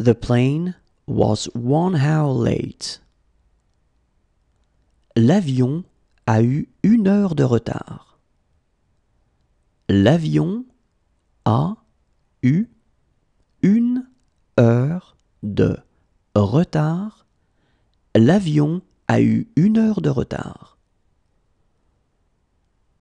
The plane was one hour late. L'avion a eu une heure de retard. L'avion a eu une heure de retard. L'avion a eu une heure de retard.